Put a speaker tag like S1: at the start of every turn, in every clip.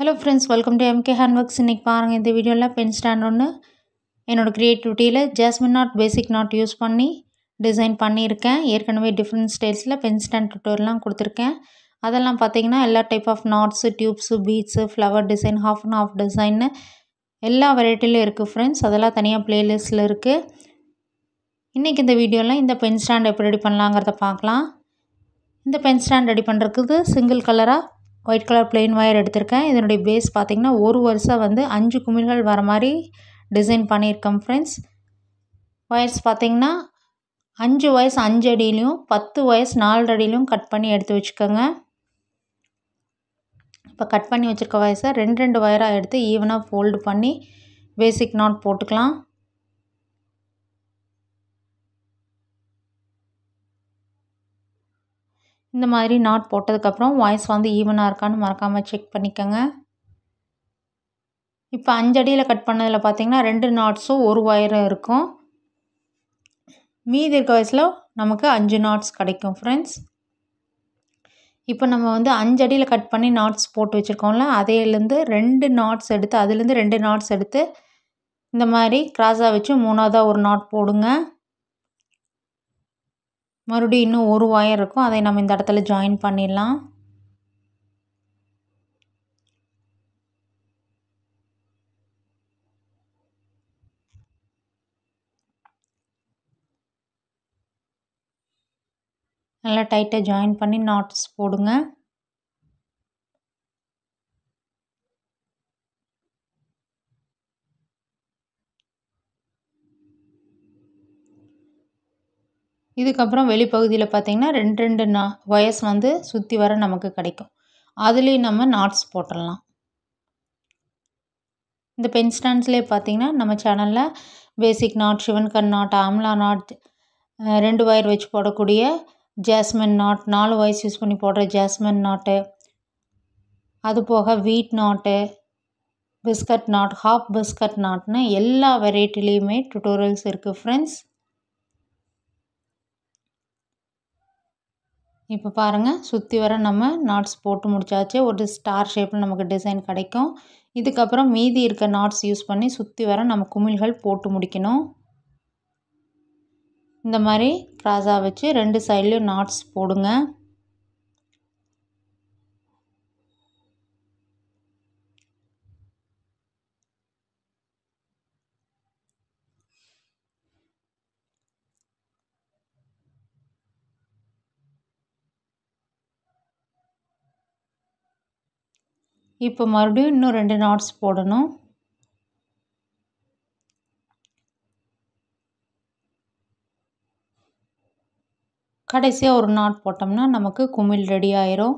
S1: hello friends welcome to MK works இன்றைக்கி பாருங்கள் இந்த வீடியோவில் பென் ஸ்டாண்ட் ஒன்று என்னோடய க்ரியேட்டிவிட்டியில் jasmine knot basic knot use பண்ணி டிசைன் பண்ணியிருக்கேன் ஏற்கனவே டிஃப்ரெண்ட் ஸ்டைல்ஸில் பென் ஸ்டாண்ட் டுட்டோர்லாம் கொடுத்துருக்கேன் அதெல்லாம் பார்த்தீங்கன்னா எல்லா type of knots tubes beads flower design half and half டிசைன்னு எல்லா வெரைட்டிலும் இருக்குது ஃப்ரெண்ட்ஸ் அதெல்லாம் தனியாக ப்ளேலிஸ்ட்டில் இருக்குது இன்றைக்கி இந்த வீடியோலாம் இந்த பென் ஸ்டாண்ட் எப்படி ரெடி பண்ணலாங்கிறத பார்க்கலாம் இந்த பென் ஸ்டாண்ட் ரெடி பண்ணுறதுக்கு சிங்கிள் கலராக ஒயிட் கலர் பிளெயின் ஒயர் எடுத்திருக்கேன் இதனுடைய பேஸ் பார்த்திங்கன்னா ஒரு வருஷம் வந்து அஞ்சு குமிழ்கள் வர மாதிரி டிசைன் பண்ணியிருக்கேன் ஃப்ரெண்ட்ஸ் ஒயர்ஸ் பார்த்திங்கன்னா அஞ்சு ஒயர்ஸ் அஞ்சு அடியிலையும் பத்து ஒயர்ஸ் நாலு அடியிலையும் கட் பண்ணி எடுத்து வச்சுக்கோங்க இப்போ கட் பண்ணி வச்சுருக்க வயசை ரெண்டு ரெண்டு ஒயராக எடுத்து ஈவனாக ஃபோல்டு பண்ணி பேசிக் நாட் போட்டுக்கலாம் இந்த மாதிரி நாட் போட்டதுக்கப்புறம் வாய்ஸ் வந்து ஈவனாக இருக்கான்னு மறக்காமல் செக் பண்ணிக்கோங்க இப்போ அஞ்சடியில் கட் பண்ணதில் பார்த்திங்கன்னா ரெண்டு நாட்ஸும் ஒரு ஒயரும் இருக்கும் மீதி இருக்க வயசில் நமக்கு அஞ்சு நாட்ஸ் கிடைக்கும் ஃப்ரெண்ட்ஸ் இப்போ நம்ம வந்து அஞ்சடியில் கட் பண்ணி நாட்ஸ் போட்டு வச்சுருக்கோம்ல அதையிலேருந்து ரெண்டு நாட்ஸ் எடுத்து அதுலேருந்து ரெண்டு நாட்ஸ் எடுத்து இந்த மாதிரி கிராஸாக வச்சு மூணாவதாக ஒரு நாட் போடுங்க மறுபடியும் இன்னும் ஒரு ஒயர் இருக்கும் அதை நம்ம இந்த இடத்துல ஜாயின் பண்ணிடலாம் நல்லா டைட்டாக ஜாயின் பண்ணி நாட்ஸ் போடுங்க இதுக்கப்புறம் வெளிப்பகுதியில் பார்த்திங்கன்னா ரெண்டு ரெண்டு நா வந்து சுற்றி வர நமக்கு கிடைக்கும் அதுலேயும் நம்ம நாட்ஸ் போட்டுடலாம் இந்த பென் ஸ்டாண்ட்ஸ்லேயே பார்த்திங்கன்னா நம்ம சேனலில் பேசிக் நாட் சிவன்கன் நாட் ஆம்லா நாட் ரெண்டு ஒயர் வச்சு போடக்கூடிய ஜாஸ்மின் நாட் நாலு ஒயர்ஸ் யூஸ் பண்ணி போடுற ஜாஸ்மின் நாட்டு அது போக wheat knot biscuit knot half biscuit நாட்னு எல்லா வெரைட்டிலையுமே டுட்டோரியல்ஸ் இருக்குது ஃப்ரெண்ட்ஸ் இப்போ பாருங்கள் சுற்றி வர நம்ம நாட்ஸ் போட்டு முடித்தாச்சு ஒரு ஸ்டார் ஷேப்பில் நமக்கு டிசைன் கிடைக்கும் இதுக்கப்புறம் மீதி இருக்க நாட்ஸ் யூஸ் பண்ணி சுற்றி வர நம்ம குமிழ்கள் போட்டு முடிக்கணும் இந்த மாதிரி க்ராஸாக வச்சு ரெண்டு சைட்லேயும் நாட்ஸ் போடுங்க இப்போ மறுபடியும் இன்னும் ரெண்டு நாட்ஸ் போடணும் கடைசியாக ஒரு நாட் போட்டோம்னா நமக்கு குமிழ் ரெடி ஆயிரும்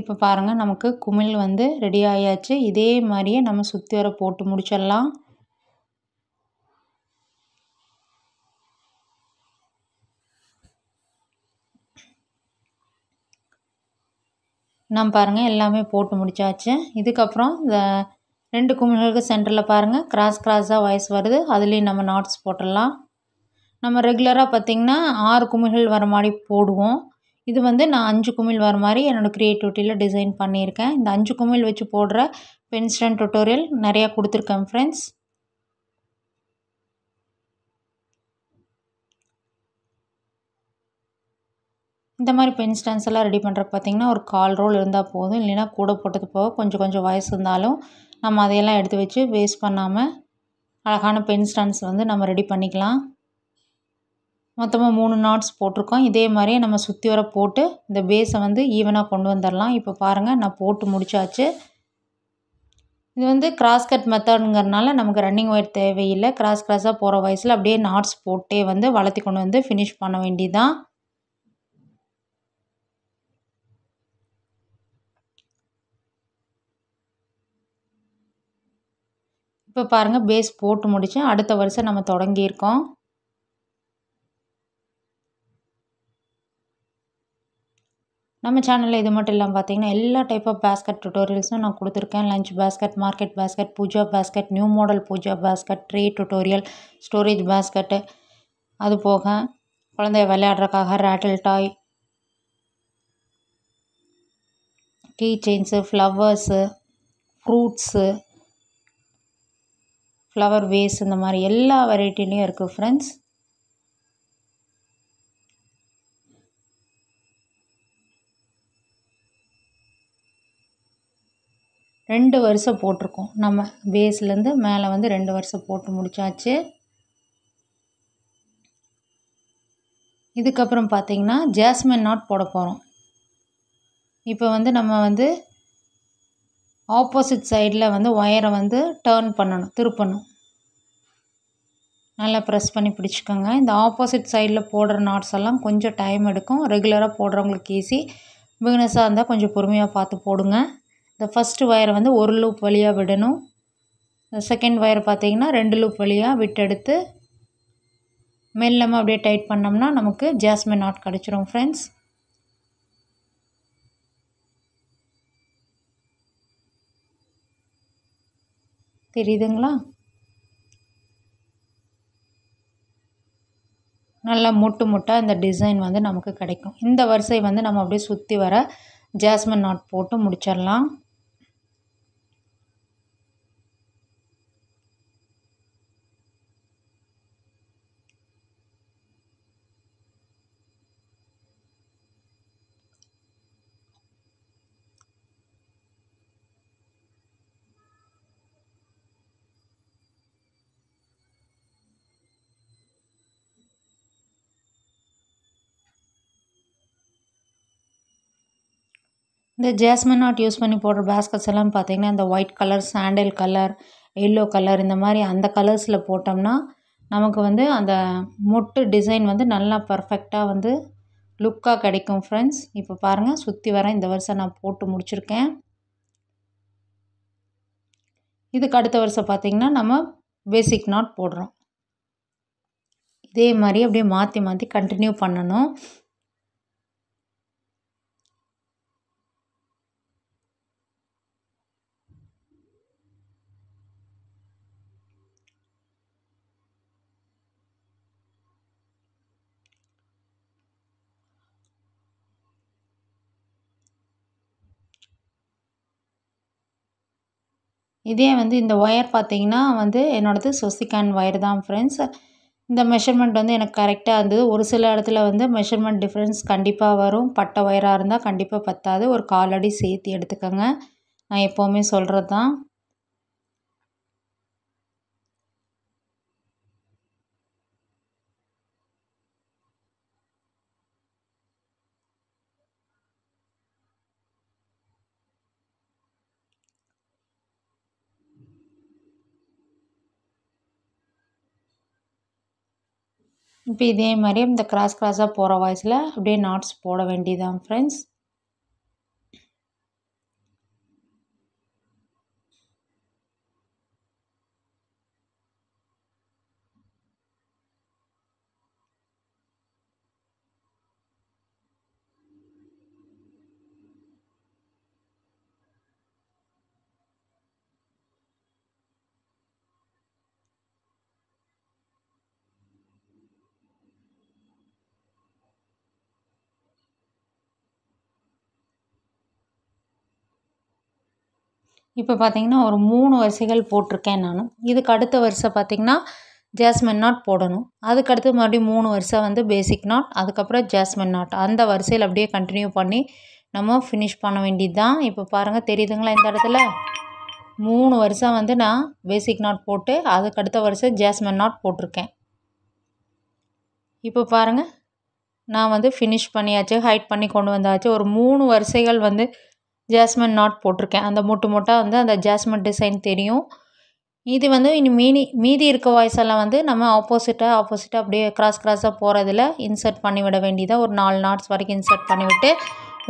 S1: இப்போ பாருங்கள் நமக்கு குமிழ் வந்து ரெடி ஆயாச்சு இதே மாதிரியே நம்ம சுற்றி வர போட்டு முடிச்சிடலாம் நான் பாருங்கள் எல்லாமே போட்டு முடித்தாச்சு இதுக்கப்புறம் இந்த ரெண்டு குமிழ்களுக்கு சென்டரில் பாருங்கள் கிராஸ் கிராஸாக வயசு வருது அதுலேயும் நம்ம நாட்ஸ் போட்டுடலாம் நம்ம ரெகுலராக பார்த்திங்கன்னா ஆறு குமிழ்கள் வர மாதிரி போடுவோம் இது வந்து நான் அஞ்சு குமிழ் வர மாதிரி என்னோடய க்ரியேட்டிவிட்டியில் டிசைன் பண்ணியிருக்கேன் இந்த அஞ்சு குமிழ் வச்சு போடுற பென்ஸ்டன் டுட்டோரியல் நிறையா கொடுத்துருக்கேன் ஃப்ரெண்ட்ஸ் இந்த மாதிரி பென் ஸ்டாண்ட்ஸ் எல்லாம் ரெடி பண்ணுற பார்த்திங்கன்னா ஒரு கால் ரோல் இருந்தால் போதும் இல்லைனா கூட போட்டது போக கொஞ்சம் கொஞ்சம் வயசு இருந்தாலும் நம்ம அதையெல்லாம் எடுத்து வச்சு வேஸ்ட் பண்ணாமல் அழகான பென் ஸ்டாண்ட்ஸ் வந்து நம்ம ரெடி பண்ணிக்கலாம் மொத்தமாக மூணு நாட்ஸ் போட்டிருக்கோம் இதே மாதிரியே நம்ம சுற்றி வர போட்டு இந்த பேஸை வந்து ஈவனாக கொண்டு வந்துடலாம் இப்போ பாருங்கள் நான் போட்டு முடித்தாச்சு இது வந்து கிராஸ் கட் மெத்தடுங்கிறனால நமக்கு ரன்னிங் ஒயர் தேவையில்லை கிராஸ் கிராஸாக போகிற வயசில் அப்படியே நாட்ஸ் போட்டே வந்து வளர்த்தி கொண்டு வந்து ஃபினிஷ் பண்ண வேண்டியதான் இப்போ பாருங்கள் பேஸ் போட்டு முடித்து அடுத்த வருஷம் நம்ம தொடங்கியிருக்கோம் நம்ம சேனலில் இது மட்டும் இல்லாமல் பார்த்தீங்கன்னா எல்லா டைப் ஆஃப் பேஸ்கட் டுட்டோரியல்ஸும் நான் கொடுத்துருக்கேன் lunch basket market basket puja basket new model puja basket tray tutorial storage basket அது போக குழந்தைய விளையாடுறக்காக rattle toy key chains flowers fruits flower vase இந்த மாதிரி எல்லா வெரைட்டிலையும் இருக்குது ஃப்ரெண்ட்ஸ் ரெண்டு வருஷம் போட்டிருக்கோம் நம்ம வேஸ்லேருந்து மேலே வந்து ரெண்டு வருஷம் போட்டு முடித்தாச்சு இதுக்கப்புறம் பார்த்திங்கன்னா ஜாஸ்மின் நாட் போட போகிறோம் இப்போ வந்து நம்ம வந்து ஆப்போசிட் சைடில் வந்து ஒயரை வந்து டேர்ன் பண்ணணும் திருப்பணும் நல்லா ப்ரெஸ் பண்ணி பிடிச்சிக்கோங்க இந்த ஆப்போசிட் சைடில் போடுற நாட்ஸ் எல்லாம் கொஞ்சம் டைம் எடுக்கும் ரெகுலராக போடுறவங்களுக்கு ஈஸி பிகினஸாக இருந்தால் கொஞ்சம் பொறுமையாக பார்த்து போடுங்க இந்த ஃபஸ்ட்டு ஒயரை வந்து ஒரு லூப் வழியாக விடணும் இந்த செகண்ட் ஒயர் பார்த்திங்கன்னா ரெண்டு லூப் வழியாக விட்டெடுத்து மெல்லமாக அப்படியே டைட் பண்ணோம்னா நமக்கு ஜாஸ்மின் நாட் கிடச்சிரும் ஃப்ரெண்ட்ஸ் தெரியுதுங்களா நல்லா முட்டு முட்டாக இந்த டிசைன் வந்து நமக்கு கிடைக்கும் இந்த வரிசை வந்து நம்ம அப்படியே சுற்றி வர ஜாஸ்மின் நாட் போட்டு முடிச்சிடலாம் இந்த ஜேஸ்மின் நாட் யூஸ் பண்ணி போடுற பேஸ்கட்ஸ் எல்லாம் பார்த்திங்கன்னா இந்த white colour sandal colour yellow colour இந்த மாதிரி அந்த கலர்ஸில் போட்டோம்னா நமக்கு வந்து அந்த மொட்டு டிசைன் வந்து நல்லா பர்ஃபெக்டாக வந்து லுக்காக கிடைக்கும் ஃப்ரெண்ட்ஸ் இப்போ பாருங்கள் சுற்றி வர இந்த வருஷம் நான் போட்டு முடிச்சிருக்கேன் இதுக்கு அடுத்த வருஷம் பார்த்திங்கன்னா நம்ம பேசிக் நாட் போடுறோம் இதே மாதிரி அப்படியே மாற்றி மாற்றி கண்டினியூ பண்ணணும் இதே வந்து இந்த ஒயர் பார்த்திங்கன்னா வந்து என்னோடது சொசிகான் ஒயர் தான் ஃப்ரெண்ட்ஸ் இந்த மெஷர்மெண்ட் வந்து எனக்கு கரெக்டாக இருந்தது ஒரு சில இடத்துல வந்து மெஷர்மெண்ட் டிஃப்ரென்ஸ் கண்டிப்பாக வரும் பட்டை ஒயராக இருந்தால் கண்டிப்பாக பத்தாது ஒரு கால் அடி சேர்த்து எடுத்துக்கோங்க நான் எப்போவுமே சொல்கிறது தான் இப்போ இதே மாதிரி இந்த கிராஸ் கிராஸாக போகிற வாய்ஸில் அப்படியே நாட்ஸ் போட வேண்டியதுதான் ஃப்ரெண்ட்ஸ் இப்போ பார்த்திங்கன்னா ஒரு மூணு வரிசைகள் போட்டிருக்கேன் நானும் இதுக்கு அடுத்த வரிசை பார்த்திங்கன்னா ஜாஸ்மின் நாட் போடணும் அதுக்கடுத்து மறுபடியும் மூணு வரிசை வந்து பேசிக் நாட் அதுக்கப்புறம் ஜாஸ்மின் நாட் அந்த வரிசையில் அப்படியே கண்டினியூ பண்ணி நம்ம ஃபினிஷ் பண்ண வேண்டியது தான் இப்போ பாருங்கள் தெரியுதுங்களா இந்த இடத்துல மூணு வருஷம் வந்து நான் பேசிக் நாட் போட்டு அதுக்கடுத்த வருஷம் ஜாஸ்மின் நாட் போட்டிருக்கேன் இப்போ பாருங்கள் நான் வந்து ஃபினிஷ் பண்ணியாச்சு ஹைட் பண்ணி கொண்டு வந்தாச்சு ஒரு மூணு வரிசைகள் வந்து ஜாஸ்மின் நாட் போட்டிருக்கேன் அந்த மொட்டு மொட்டாக வந்து அந்த ஜாஸ்மின் டிசைன் தெரியும் இது வந்து இனி மீதி மீதி இருக்க வாய்ஸ் எல்லாம் வந்து நம்ம ஆப்போசிட்டாக ஆப்போசிட்டாக அப்படியே க்ராஸ் கிராஸாக போகிறதில் இன்சர்ட் பண்ணிவிட வேண்டியதாக ஒரு நாலு நாட்ஸ் வரைக்கும் இன்சர்ட் பண்ணிவிட்டு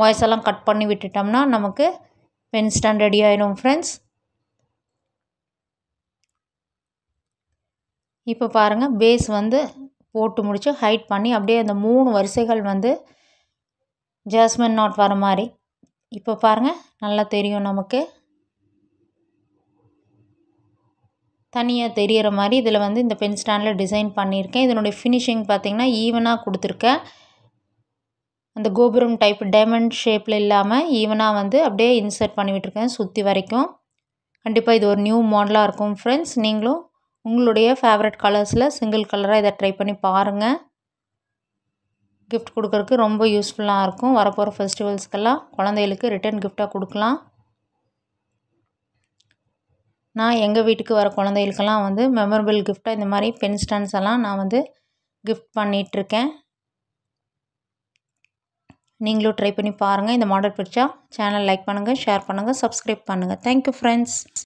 S1: வாய்ஸ் எல்லாம் கட் பண்ணி விட்டுட்டோம்னா நமக்கு பென் ஸ்டாண்ட் ரெடி ஆயிடும் ஃப்ரெண்ட்ஸ் இப்போ பாருங்கள் பேஸ் வந்து போட்டு முடித்து ஹைட் பண்ணி அப்படியே அந்த மூணு வரிசைகள் வந்து ஜாஸ்மின் நாட் வர மாதிரி இப்போ பாருங்கள் நல்லா தெரியும் நமக்கு தனியாக தெரிகிற மாதிரி இதில் வந்து இந்த பென் ஸ்டாண்டில் டிசைன் பண்ணியிருக்கேன் இதனுடைய ஃபினிஷிங் பார்த்திங்கன்னா ஈவனாக கொடுத்துருக்கேன் அந்த கோபுரம் டைப் டைமண்ட் ஷேப்பில் இல்லாமல் ஈவனாக வந்து அப்படியே இன்சர்ட் பண்ணி விட்டுருக்கேன் சுற்றி வரைக்கும் கண்டிப்பாக இது ஒரு நியூ மாடலாக இருக்கும் ஃப்ரெண்ட்ஸ் நீங்களும் உங்களுடைய ஃபேவரட் கலர்ஸில் சிங்கிள் கலராக இதை ட்ரை பண்ணி பாருங்கள் கிஃப்ட் கொடுக்கறக்கு ரொம்ப யூஸ்ஃபுல்லாக இருக்கும் வரப்போகிற ஃபெஸ்டிவல்ஸ்க்கெல்லாம் குழந்தைகளுக்கு ரிட்டர்ன் கிஃப்டாக கொடுக்கலாம் நான் எங்கள் வீட்டுக்கு வர குழந்தைகளுக்கெல்லாம் வந்து மெமரபிள் கிஃப்டாக இந்த மாதிரி பென் ஸ்டாண்ட்ஸ் எல்லாம் நான் வந்து கிஃப்ட் பண்ணிகிட்ருக்கேன் நீங்களும் ட்ரை பண்ணி பாருங்கள் இந்த மாடல் பிடிச்சா சேனல் லைக் பண்ணுங்கள் ஷேர் பண்ணுங்கள் சப்ஸ்கிரைப் பண்ணுங்கள் தேங்க்யூ ஃப்ரெண்ட்ஸ்